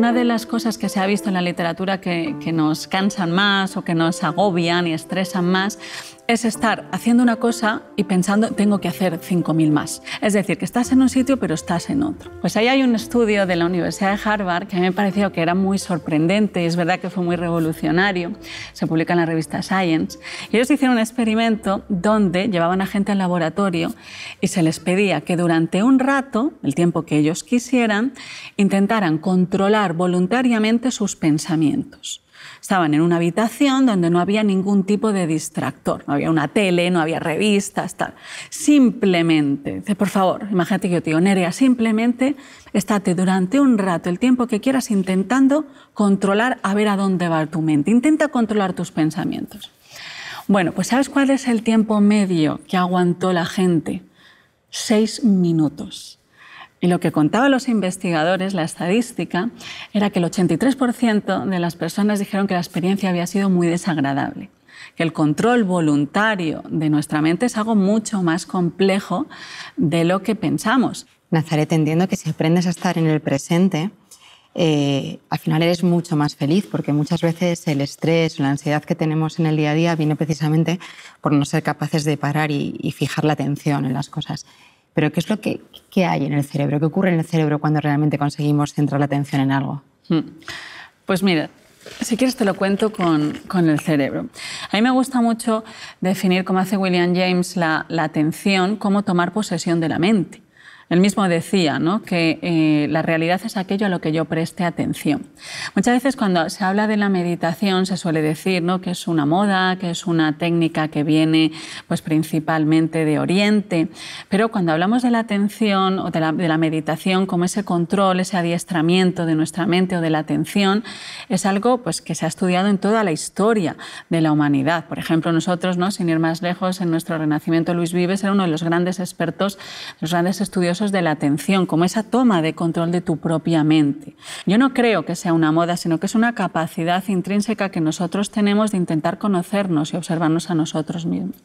Una de las cosas que se ha visto en la literatura que, nos cansan más o que nos agobian y estresan más es estar haciendo una cosa y pensando, tengo que hacer 5.000 más. Es decir, que estás en un sitio pero estás en otro. Pues ahí hay un estudio de la Universidad de Harvard que a mí me pareció que era muy sorprendente, y es verdad que fue muy revolucionario, se publica en la revista Science, y ellos hicieron un experimento donde llevaban a gente al laboratorio y se les pedía que durante un rato, el tiempo que ellos quisieran, intentaran controlar voluntariamente sus pensamientos. Estaban en una habitación donde no había ningún tipo de distractor, no había una tele, no había revistas, tal. Simplemente, por favor, imagínate que yo te Nerea, simplemente estate durante un rato, el tiempo que quieras, intentando controlar a ver a dónde va tu mente. Intenta controlar tus pensamientos. Bueno, pues ¿sabes cuál es el tiempo medio que aguantó la gente? Seis minutos. Y lo que contaban los investigadores, la estadística, era que el 83% de las personas dijeron que la experiencia había sido muy desagradable, que el control voluntario de nuestra mente es algo mucho más complejo de lo que pensamos. Nazaret, entiendo que si aprendes a estar en el presente, eh, al final eres mucho más feliz, porque muchas veces el estrés, la ansiedad que tenemos en el día a día viene precisamente por no ser capaces de parar y fijar la atención en las cosas. Pero ¿qué es lo que hay en el cerebro? ¿Qué ocurre en el cerebro cuando realmente conseguimos centrar la atención en algo? Hmm. Pues mira, si quieres te lo cuento con, el cerebro. A mí me gusta mucho definir, como hace William James, la, la atención, cómo tomar posesión de la mente. Él mismo decía ¿no? que eh, la realidad es aquello a lo que yo preste atención. Muchas veces cuando se habla de la meditación se suele decir ¿no? que es una moda, que es una técnica que viene pues, principalmente de Oriente, pero cuando hablamos de la atención o de la, meditación como ese control, ese adiestramiento de nuestra mente o de la atención, es algo pues, que se ha estudiado en toda la historia de la humanidad. Por ejemplo, nosotros, ¿no? sin ir más lejos, en nuestro Renacimiento Luis Vives era uno de los grandes expertos, los grandes estudios de la atención, como esa toma de control de tu propia mente. Yo no creo que sea una moda, sino que es una capacidad intrínseca que nosotros tenemos de intentar conocernos y observarnos a nosotros mismos.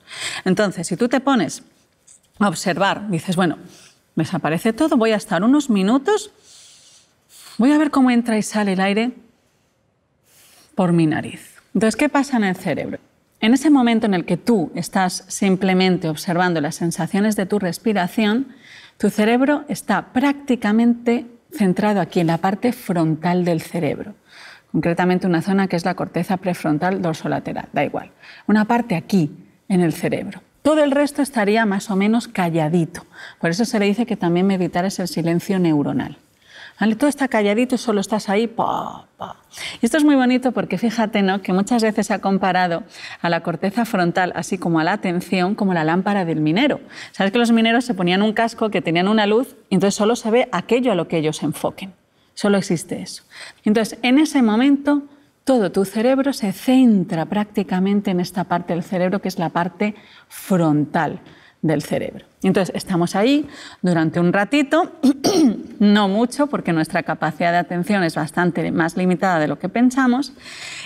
Entonces, si tú te pones a observar, dices, bueno, desaparece todo, voy a estar unos minutos, voy a ver cómo entra y sale el aire por mi nariz. Entonces, ¿qué pasa en el cerebro? En ese momento en el que tú estás simplemente observando las sensaciones de tu respiración, tu cerebro está prácticamente centrado aquí, en la parte frontal del cerebro. Concretamente una zona que es la corteza prefrontal dorsolateral, da igual. Una parte aquí, en el cerebro. Todo el resto estaría más o menos calladito. Por eso se le dice que también meditar es el silencio neuronal. Todo está calladito y solo estás ahí. Y esto es muy bonito porque fíjate ¿no? que muchas veces se ha comparado a la corteza frontal, así como a la atención, como la lámpara del minero. Sabes que los mineros se ponían un casco que tenían una luz y entonces solo se ve aquello a lo que ellos enfoquen. Solo existe eso. Entonces, en ese momento, todo tu cerebro se centra prácticamente en esta parte del cerebro que es la parte frontal del cerebro. Entonces, estamos ahí durante un ratito No mucho, porque nuestra capacidad de atención es bastante más limitada de lo que pensamos.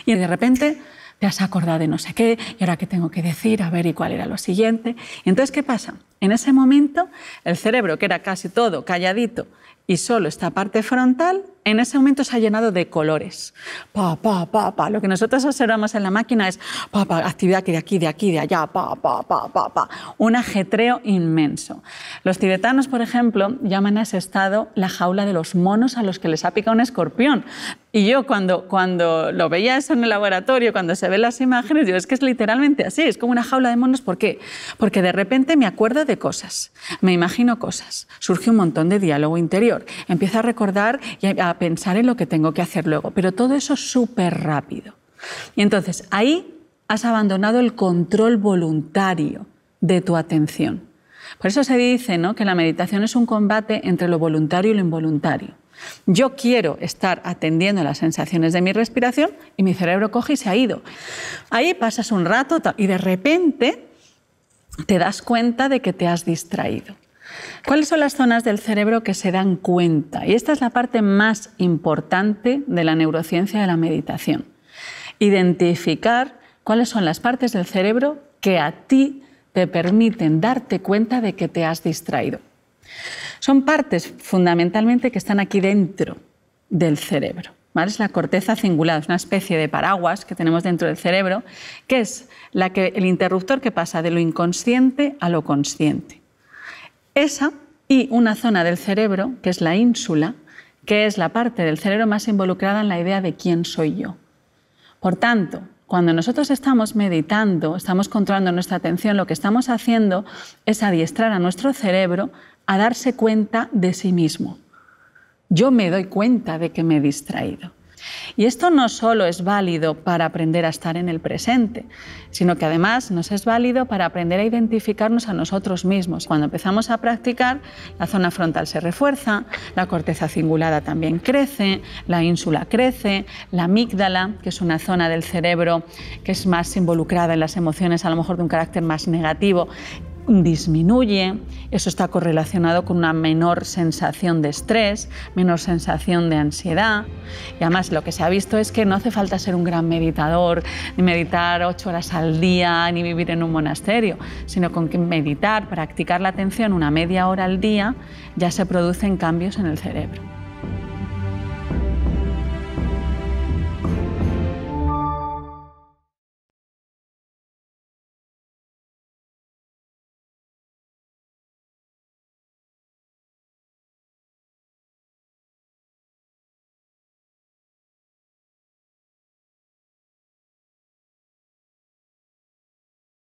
Y de repente te has acordado de no sé qué, y ahora qué tengo que decir, a ver, y cuál era lo siguiente. entonces, ¿qué pasa? En ese momento, el cerebro, que era casi todo calladito y solo esta parte frontal, en ese momento se ha llenado de colores. Lo que nosotros observamos en la máquina es pa, actividad que de aquí, de aquí, de allá, pa, pa, pa, Un ajetreo inmenso. Los tibetanos, por ejemplo, llaman a ese estado la jaula de los monos a los que les ha picado un escorpión. Y yo cuando, cuando lo veía eso en el laboratorio, cuando se ven las imágenes, digo, es que es literalmente así, es como una jaula de monos. ¿Por qué? Porque de repente me acuerdo de cosas, me imagino cosas, surge un montón de diálogo interior, empiezo a recordar y a pensar en lo que tengo que hacer luego, pero todo eso súper rápido. Y entonces ahí has abandonado el control voluntario de tu atención. Por eso se dice ¿no? que la meditación es un combate entre lo voluntario y lo involuntario. Yo quiero estar atendiendo las sensaciones de mi respiración y mi cerebro coge y se ha ido. Ahí pasas un rato y de repente te das cuenta de que te has distraído. ¿Cuáles son las zonas del cerebro que se dan cuenta? Y esta es la parte más importante de la neurociencia de la meditación. Identificar cuáles son las partes del cerebro que a ti te permiten darte cuenta de que te has distraído. Son partes fundamentalmente que están aquí dentro del cerebro. ¿vale? Es la corteza cingulada, es una especie de paraguas que tenemos dentro del cerebro, que es el interruptor que pasa de lo inconsciente a lo consciente. Esa y una zona del cerebro, que es la ínsula, que es la parte del cerebro más involucrada en la idea de quién soy yo. Por tanto, cuando nosotros estamos meditando, estamos controlando nuestra atención, lo que estamos haciendo es adiestrar a nuestro cerebro a darse cuenta de sí mismo. Yo me doy cuenta de que me he distraído. Y esto no solo es válido para aprender a estar en el presente, sino que además nos es válido para aprender a identificarnos a nosotros mismos. Cuando empezamos a practicar, la zona frontal se refuerza, la corteza cingulada también crece, la ínsula crece, la amígdala, que es una zona del cerebro que es más involucrada en las emociones, a lo mejor de un carácter más negativo, disminuye, eso está correlacionado con una menor sensación de estrés, menor sensación de ansiedad. Y además lo que se ha visto es que no hace falta ser un gran meditador, ni meditar ocho horas al día, ni vivir en un monasterio, sino con que meditar, practicar la atención una media hora al día, ya se producen cambios en el cerebro.